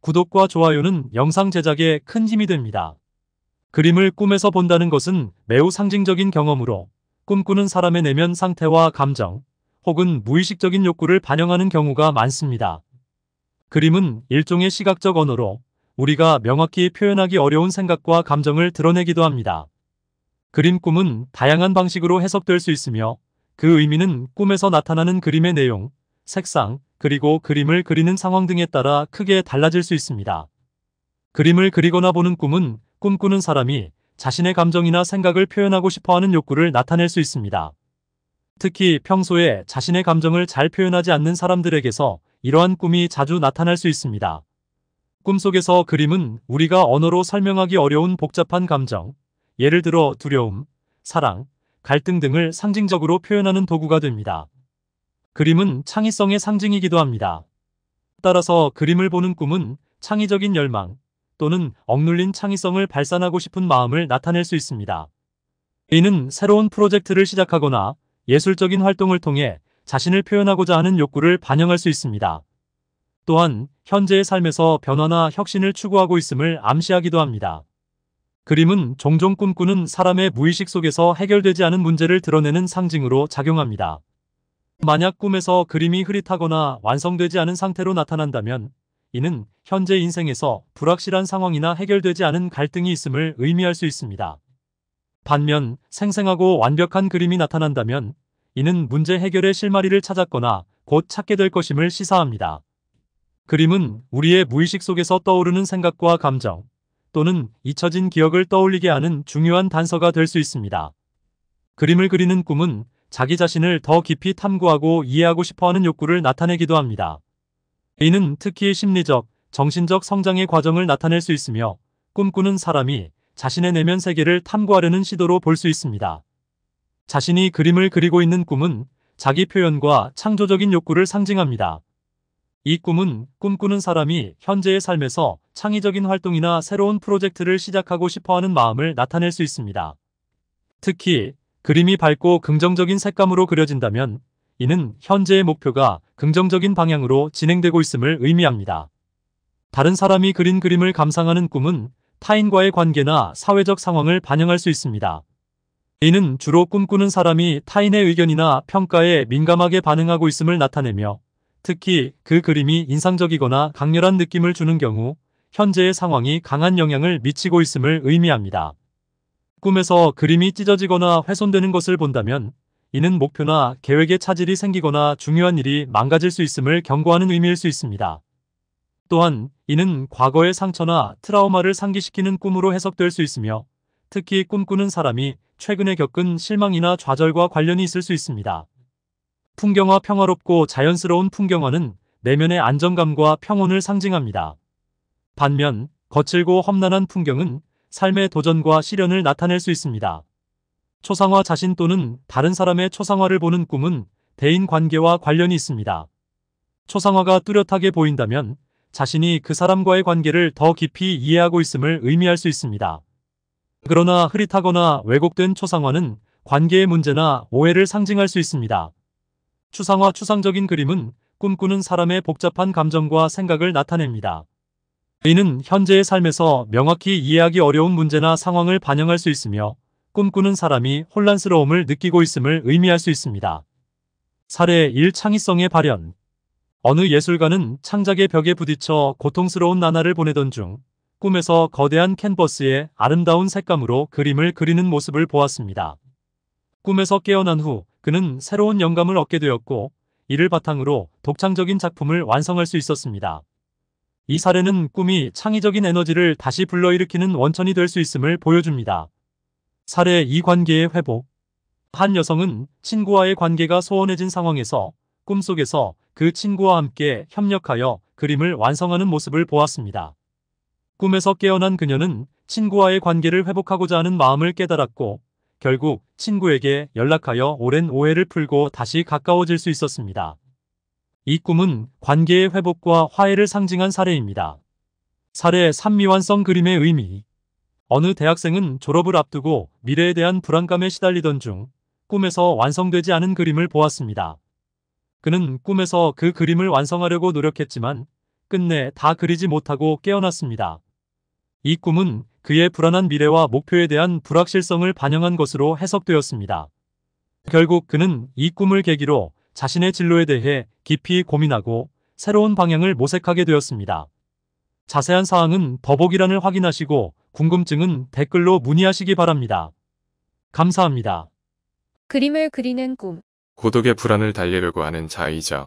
구독과 좋아요는 영상 제작에 큰 힘이 됩니다. 그림을 꿈에서 본다는 것은 매우 상징적인 경험으로 꿈꾸는 사람의 내면 상태와 감정 혹은 무의식적인 욕구를 반영하는 경우가 많습니다. 그림은 일종의 시각적 언어로 우리가 명확히 표현하기 어려운 생각과 감정을 드러내기도 합니다. 그림 꿈은 다양한 방식으로 해석될 수 있으며 그 의미는 꿈에서 나타나는 그림의 내용, 색상, 그리고 그림을 그리는 상황 등에 따라 크게 달라질 수 있습니다. 그림을 그리거나 보는 꿈은 꿈꾸는 사람이 자신의 감정이나 생각을 표현하고 싶어하는 욕구를 나타낼 수 있습니다. 특히 평소에 자신의 감정을 잘 표현하지 않는 사람들에게서 이러한 꿈이 자주 나타날 수 있습니다. 꿈속에서 그림은 우리가 언어로 설명하기 어려운 복잡한 감정, 예를 들어 두려움, 사랑, 갈등 등을 상징적으로 표현하는 도구가 됩니다. 그림은 창의성의 상징이기도 합니다. 따라서 그림을 보는 꿈은 창의적인 열망 또는 억눌린 창의성을 발산하고 싶은 마음을 나타낼 수 있습니다. 이는 새로운 프로젝트를 시작하거나 예술적인 활동을 통해 자신을 표현하고자 하는 욕구를 반영할 수 있습니다. 또한 현재의 삶에서 변화나 혁신을 추구하고 있음을 암시하기도 합니다. 그림은 종종 꿈꾸는 사람의 무의식 속에서 해결되지 않은 문제를 드러내는 상징으로 작용합니다. 만약 꿈에서 그림이 흐릿하거나 완성되지 않은 상태로 나타난다면 이는 현재 인생에서 불확실한 상황이나 해결되지 않은 갈등이 있음을 의미할 수 있습니다. 반면 생생하고 완벽한 그림이 나타난다면 이는 문제 해결의 실마리를 찾았거나 곧 찾게 될 것임을 시사합니다. 그림은 우리의 무의식 속에서 떠오르는 생각과 감정 또는 잊혀진 기억을 떠올리게 하는 중요한 단서가 될 수 있습니다. 그림을 그리는 꿈은 자기 자신을 더 깊이 탐구하고 이해하고 싶어하는 욕구를 나타내기도 합니다. 이는 특히 심리적, 정신적 성장의 과정을 나타낼 수 있으며 꿈꾸는 사람이 자신의 내면 세계를 탐구하려는 시도로 볼 수 있습니다. 자신이 그림을 그리고 있는 꿈은 자기 표현과 창조적인 욕구를 상징합니다. 이 꿈은 꿈꾸는 사람이 현재의 삶에서 창의적인 활동이나 새로운 프로젝트를 시작하고 싶어하는 마음을 나타낼 수 있습니다. 특히 그림이 밝고 긍정적인 색감으로 그려진다면 이는 현재의 목표가 긍정적인 방향으로 진행되고 있음을 의미합니다. 다른 사람이 그린 그림을 감상하는 꿈은 타인과의 관계나 사회적 상황을 반영할 수 있습니다. 이는 주로 꿈꾸는 사람이 타인의 의견이나 평가에 민감하게 반응하고 있음을 나타내며 특히 그 그림이 인상적이거나 강렬한 느낌을 주는 경우 현재의 상황이 강한 영향을 미치고 있음을 의미합니다. 꿈에서 그림이 찢어지거나 훼손되는 것을 본다면 이는 목표나 계획에 차질이 생기거나 중요한 일이 망가질 수 있음을 경고하는 의미일 수 있습니다. 또한 이는 과거의 상처나 트라우마를 상기시키는 꿈으로 해석될 수 있으며 특히 꿈꾸는 사람이 최근에 겪은 실망이나 좌절과 관련이 있을 수 있습니다. 풍경화 평화롭고 자연스러운 풍경화는 내면의 안정감과 평온을 상징합니다. 반면 거칠고 험난한 풍경은 삶의 도전과 시련을 나타낼 수 있습니다. 초상화 자신 또는 다른 사람의 초상화를 보는 꿈은 대인 관계와 관련이 있습니다. 초상화가 뚜렷하게 보인다면 자신이 그 사람과의 관계를 더 깊이 이해하고 있음을 의미할 수 있습니다. 그러나 흐릿하거나 왜곡된 초상화는 관계의 문제나 오해를 상징할 수 있습니다. 추상화 추상적인 그림은 꿈꾸는 사람의 복잡한 감정과 생각을 나타냅니다. 이는 현재의 삶에서 명확히 이해하기 어려운 문제나 상황을 반영할 수 있으며 꿈꾸는 사람이 혼란스러움을 느끼고 있음을 의미할 수 있습니다. 사례 1 창의성의 발현 어느 예술가는 창작의 벽에 부딪혀 고통스러운 나날을 보내던 중 꿈에서 거대한 캔버스에 아름다운 색감으로 그림을 그리는 모습을 보았습니다. 꿈에서 깨어난 후 그는 새로운 영감을 얻게 되었고 이를 바탕으로 독창적인 작품을 완성할 수 있었습니다. 이 사례는 꿈이 창의적인 에너지를 다시 불러일으키는 원천이 될 수 있음을 보여줍니다. 사례 2 관계의 회복 한 여성은 친구와의 관계가 소원해진 상황에서 꿈속에서 그 친구와 함께 협력하여 그림을 완성하는 모습을 보았습니다. 꿈에서 깨어난 그녀는 친구와의 관계를 회복하고자 하는 마음을 깨달았고 결국 친구에게 연락하여 오랜 오해를 풀고 다시 가까워질 수 있었습니다. 이 꿈은 관계의 회복과 화해를 상징한 사례입니다. 사례 산미완성 그림의 의미 어느 대학생은 졸업을 앞두고 미래에 대한 불안감에 시달리던 중 꿈에서 완성되지 않은 그림을 보았습니다. 그는 꿈에서 그 그림을 완성하려고 노력했지만 끝내 다 그리지 못하고 깨어났습니다. 이 꿈은 그의 불안한 미래와 목표에 대한 불확실성을 반영한 것으로 해석되었습니다. 결국 그는 이 꿈을 계기로 자신의 진로에 대해 깊이 고민하고 새로운 방향을 모색하게 되었습니다. 자세한 사항은 더보기란을 확인하시고 궁금증은 댓글로 문의하시기 바랍니다. 감사합니다. 그림을 그리는 꿈 고독의 불안을 달리려고 하는 자의적,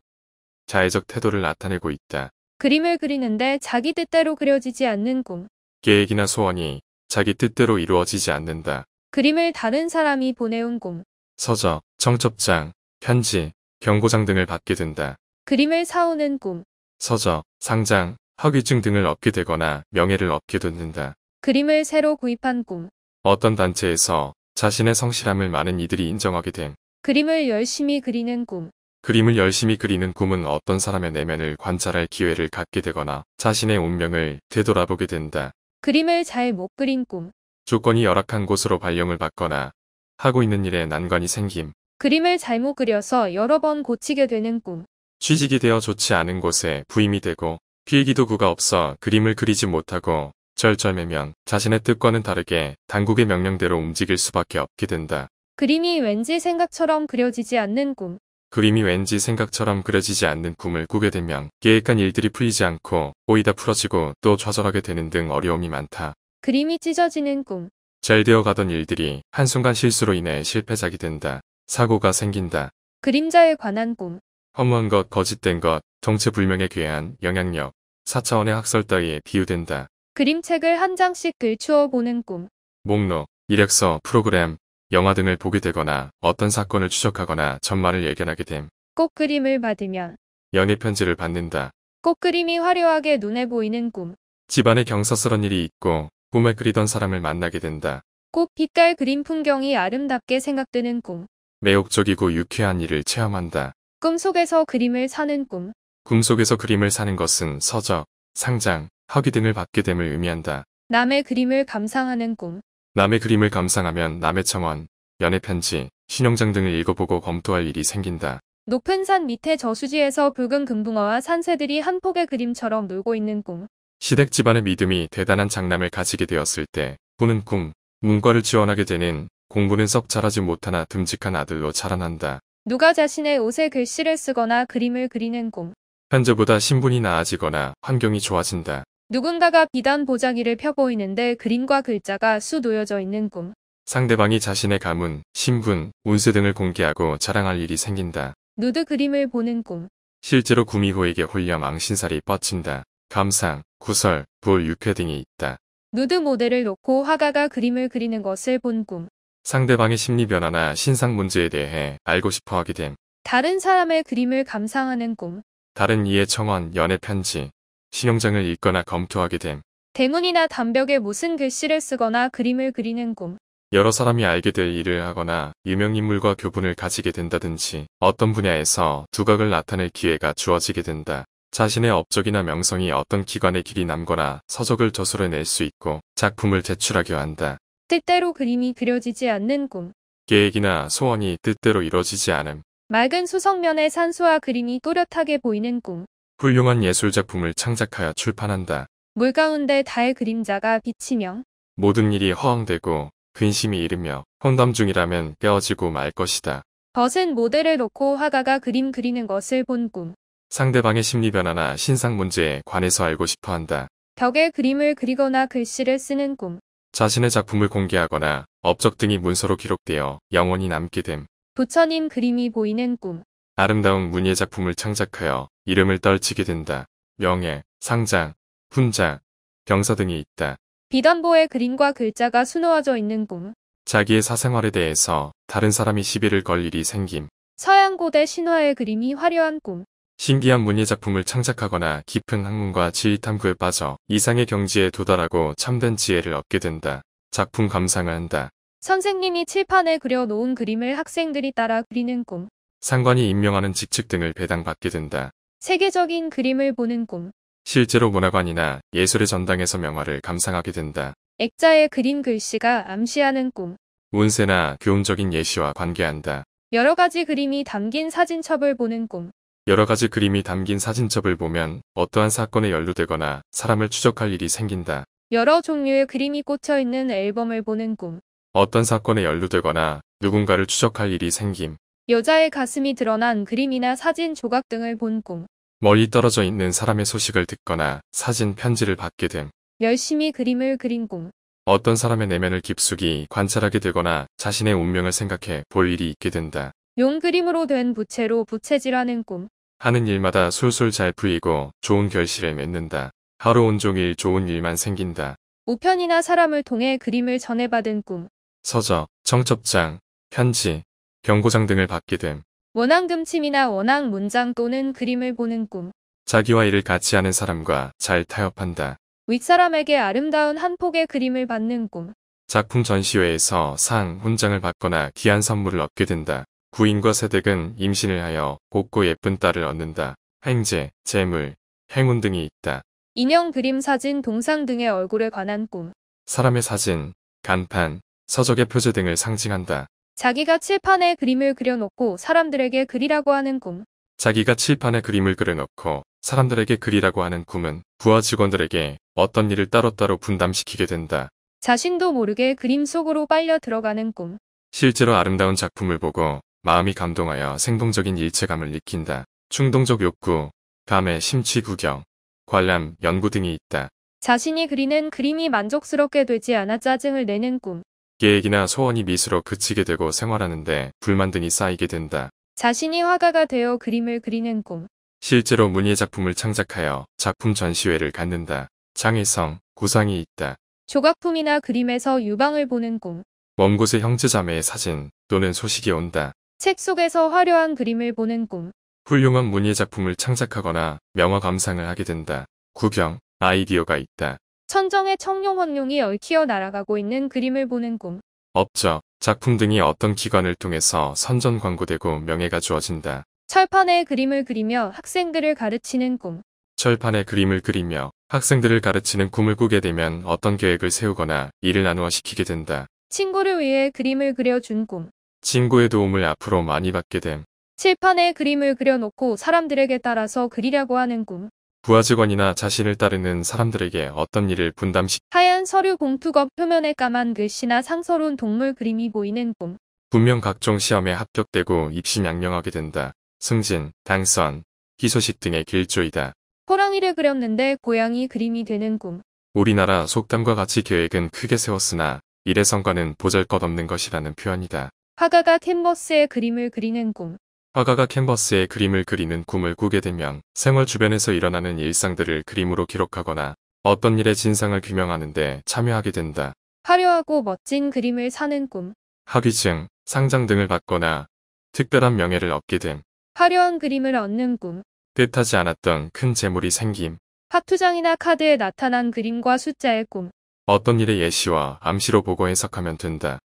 자의적 태도를 나타내고 있다. 그림을 그리는데 자기 뜻대로 그려지지 않는 꿈 계획이나 소원이 자기 뜻대로 이루어지지 않는다. 그림을 다른 사람이 보내온 꿈 서적, 청첩장, 편지, 경고장 등을 받게 된다. 그림을 사오는 꿈. 서적, 상장, 허위증 등을 얻게 되거나 명예를 얻게 된다. 그림을 새로 구입한 꿈. 어떤 단체에서 자신의 성실함을 많은 이들이 인정하게 된. 그림을 열심히 그리는 꿈. 그림을 열심히 그리는 꿈은 어떤 사람의 내면을 관찰할 기회를 갖게 되거나 자신의 운명을 되돌아보게 된다. 그림을 잘 못 그린 꿈. 조건이 열악한 곳으로 발령을 받거나 하고 있는 일에 난관이 생김. 그림을 잘못 그려서 여러 번 고치게 되는 꿈. 취직이 되어 좋지 않은 곳에 부임이 되고 필기도구가 없어 그림을 그리지 못하고 절절매면 자신의 뜻과는 다르게 당국의 명령대로 움직일 수밖에 없게 된다. 그림이 왠지 생각처럼 그려지지 않는 꿈. 그림이 왠지 생각처럼 그려지지 않는 꿈을 꾸게 되면 계획한 일들이 풀리지 않고 오이다 풀어지고 또 좌절하게 되는 등 어려움이 많다. 그림이 찢어지는 꿈. 잘 되어가던 일들이 한순간 실수로 인해 실패작이 된다. 사고가 생긴다. 그림자에 관한 꿈. 허무한 것, 거짓된 것, 정체불명에 괴한 영향력, 4차원의 학설 따위에 비유된다. 그림책을 한 장씩 글추어 보는 꿈. 목록, 이력서, 프로그램, 영화 등을 보게 되거나 어떤 사건을 추적하거나 전말을 예견하게 됨. 꽃 그림을 받으면 연애 편지를 받는다. 꽃 그림이 화려하게 눈에 보이는 꿈. 집안에 경사스런 일이 있고 꿈에 그리던 사람을 만나게 된다. 꽃 빛깔 그림 풍경이 아름답게 생각되는 꿈. 매혹적이고 유쾌한 일을 체험한다. 꿈속에서 그림을 사는 꿈. 꿈속에서 그림을 사는 것은 서적, 상장, 학위 등을 받게 됨을 의미한다. 남의 그림을 감상하는 꿈. 남의 그림을 감상하면 남의 청원, 연애편지, 신용장 등을 읽어보고 검토할 일이 생긴다. 높은 산 밑에 저수지에서 붉은 금붕어와 산새들이 한 폭의 그림처럼 놀고 있는 꿈. 시댁 집안의 믿음이 대단한 장남을 가지게 되었을 때 꾸는 꿈, 문과를 지원하게 되는 공부는 썩 잘하지 못하나 듬직한 아들로 자라난다. 누가 자신의 옷에 글씨를 쓰거나 그림을 그리는 꿈. 현재보다 신분이 나아지거나 환경이 좋아진다. 누군가가 비단 보자기를 펴 보이는데 그림과 글자가 수 놓여져 있는 꿈. 상대방이 자신의 가문, 신분, 운세 등을 공개하고 자랑할 일이 생긴다. 누드 그림을 보는 꿈. 실제로 구미호에게 홀려 망신살이 뻗친다. 감상, 구설, 불, 육회 등이 있다. 누드 모델을 놓고 화가가 그림을 그리는 것을 본 꿈. 상대방의 심리 변화나 신상 문제에 대해 알고 싶어 하게 됨. 다른 사람의 그림을 감상하는 꿈. 다른 이의 청원, 연애 편지, 신용장을 읽거나 검토하게 됨. 대문이나 담벽에 무슨 글씨를 쓰거나 그림을 그리는 꿈. 여러 사람이 알게 될 일을 하거나 유명인물과 교분을 가지게 된다든지 어떤 분야에서 두각을 나타낼 기회가 주어지게 된다. 자신의 업적이나 명성이 어떤 기관의 길이 남거나 서적을 저술해낼 수 있고 작품을 제출하게 한다. 뜻대로 그림이 그려지지 않는 꿈. 계획이나 소원이 뜻대로 이루어지지 않음. 맑은 수성면의 산수와 그림이 또렷하게 보이는 꿈. 훌륭한 예술작품을 창작하여 출판한다. 물 가운데 달 그림자가 비치며 모든 일이 허황되고 근심이 이르며 혼담 중이라면 깨어지고 말 것이다. 벗은 모델을 놓고 화가가 그림 그리는 것을 본 꿈. 상대방의 심리 변화나 신상 문제에 관해서 알고 싶어 한다. 벽에 그림을 그리거나 글씨를 쓰는 꿈. 자신의 작품을 공개하거나 업적 등이 문서로 기록되어 영원히 남게 됨. 부처님 그림이 보이는 꿈. 아름다운 문예 작품을 창작하여 이름을 떨치게 된다. 명예, 상장, 훈장, 병사 등이 있다. 비단보의 그림과 글자가 수놓아져 있는 꿈. 자기의 사생활에 대해서 다른 사람이 시비를 걸 일이 생김. 서양 고대 신화의 그림이 화려한 꿈. 신기한 문예 작품을 창작하거나 깊은 학문과 지휘 탐구에 빠져 이상의 경지에 도달하고 참된 지혜를 얻게 된다. 작품 감상을 한다. 선생님이 칠판에 그려놓은 그림을 학생들이 따라 그리는 꿈. 상관이 임명하는 직책 등을 배당받게 된다. 세계적인 그림을 보는 꿈. 실제로 문화관이나 예술의 전당에서 명화를 감상하게 된다. 액자의 그림 글씨가 암시하는 꿈. 운세나 교훈적인 예시와 관계한다. 여러 가지 그림이 담긴 사진첩을 보는 꿈. 여러가지 그림이 담긴 사진첩을 보면 어떠한 사건에 연루되거나 사람을 추적할 일이 생긴다. 여러 종류의 그림이 꽂혀있는 앨범을 보는 꿈. 어떤 사건에 연루되거나 누군가를 추적할 일이 생김. 여자의 가슴이 드러난 그림이나 사진 조각 등을 본 꿈. 멀리 떨어져 있는 사람의 소식을 듣거나 사진 편지를 받게 됨. 열심히 그림을 그린 꿈. 어떤 사람의 내면을 깊숙이 관찰하게 되거나 자신의 운명을 생각해 볼 일이 있게 된다. 용 그림으로 된 부채로 부채질하는 꿈. 하는 일마다 술술 잘풀이고 좋은 결실을 맺는다. 하루 온종일 좋은 일만 생긴다. 우편이나 사람을 통해 그림을 전해받은 꿈. 서적, 청첩장, 편지, 경고장 등을 받게 됨. 원앙금침이나 원앙 문장 또는 그림을 보는 꿈. 자기와 일을 같이 하는 사람과 잘 타협한다. 윗사람에게 아름다운 한 폭의 그림을 받는 꿈. 작품 전시회에서 상, 훈장을 받거나 귀한 선물을 얻게 된다. 구인과 세댁은 임신을 하여 곱고 예쁜 딸을 얻는다. 행제, 재물, 행운 등이 있다. 인형 그림 사진 동상 등의 얼굴에 관한 꿈. 사람의 사진, 간판, 서적의 표제 등을 상징한다. 자기가 칠판에 그림을 그려놓고 사람들에게 그리라고 하는 꿈. 자기가 칠판에 그림을 그려놓고 사람들에게 그리라고 하는 꿈은 부하 직원들에게 어떤 일을 따로따로 분담시키게 된다. 자신도 모르게 그림 속으로 빨려 들어가는 꿈. 실제로 아름다운 작품을 보고 마음이 감동하여 생동적인 일체감을 느낀다. 충동적 욕구, 감의 심취 구경, 관람, 연구 등이 있다. 자신이 그리는 그림이 만족스럽게 되지 않아 짜증을 내는 꿈. 계획이나 소원이 미수로 그치게 되고 생활하는데 불만 등이 쌓이게 된다. 자신이 화가가 되어 그림을 그리는 꿈. 실제로 문예 작품을 창작하여 작품 전시회를 갖는다. 장애성, 구상이 있다. 조각품이나 그림에서 유방을 보는 꿈. 먼 곳의 형제자매의 사진 또는 소식이 온다. 책 속에서 화려한 그림을 보는 꿈. 훌륭한 문예 작품을 창작하거나 명화 감상을 하게 된다. 구경, 아이디어가 있다. 천정의 청룡헌룡이 얽히어 날아가고 있는 그림을 보는 꿈. 업적, 작품 등이 어떤 기관을 통해서 선전 광고되고 명예가 주어진다. 철판에 그림을 그리며 학생들을 가르치는 꿈. 철판에 그림을 그리며 학생들을 가르치는 꿈을 꾸게 되면 어떤 계획을 세우거나 일을 나누어 시키게 된다. 친구를 위해 그림을 그려준 꿈. 친구의 도움을 앞으로 많이 받게 됨. 칠판에 그림을 그려놓고 사람들에게 따라서 그리려고 하는 꿈. 부하 직원이나 자신을 따르는 사람들에게 어떤 일을 분담시 하얀 서류 공투겁 표면에 까만 글씨나 상서로운 동물 그림이 보이는 꿈. 분명 각종 시험에 합격되고 입시 양명하게 된다. 승진, 당선, 희소식 등의 길조이다. 호랑이를 그렸는데 고양이 그림이 되는 꿈. 우리나라 속담과 같이 계획은 크게 세웠으나 미래 성과는 보잘것없는 것이라는 표현이다. 화가가 캔버스에 그림을 그리는 꿈. 화가가 캔버스에 그림을 그리는 꿈을 꾸게 되면 생활 주변에서 일어나는 일상들을 그림으로 기록하거나 어떤 일의 진상을 규명하는데 참여하게 된다. 화려하고 멋진 그림을 사는 꿈. 학위증, 상장 등을 받거나 특별한 명예를 얻게 됨. 화려한 그림을 얻는 꿈. 뜻하지 않았던 큰 재물이 생김. 파투장이나 카드에 나타난 그림과 숫자의 꿈. 어떤 일의 예시와 암시로 보고 해석하면 된다.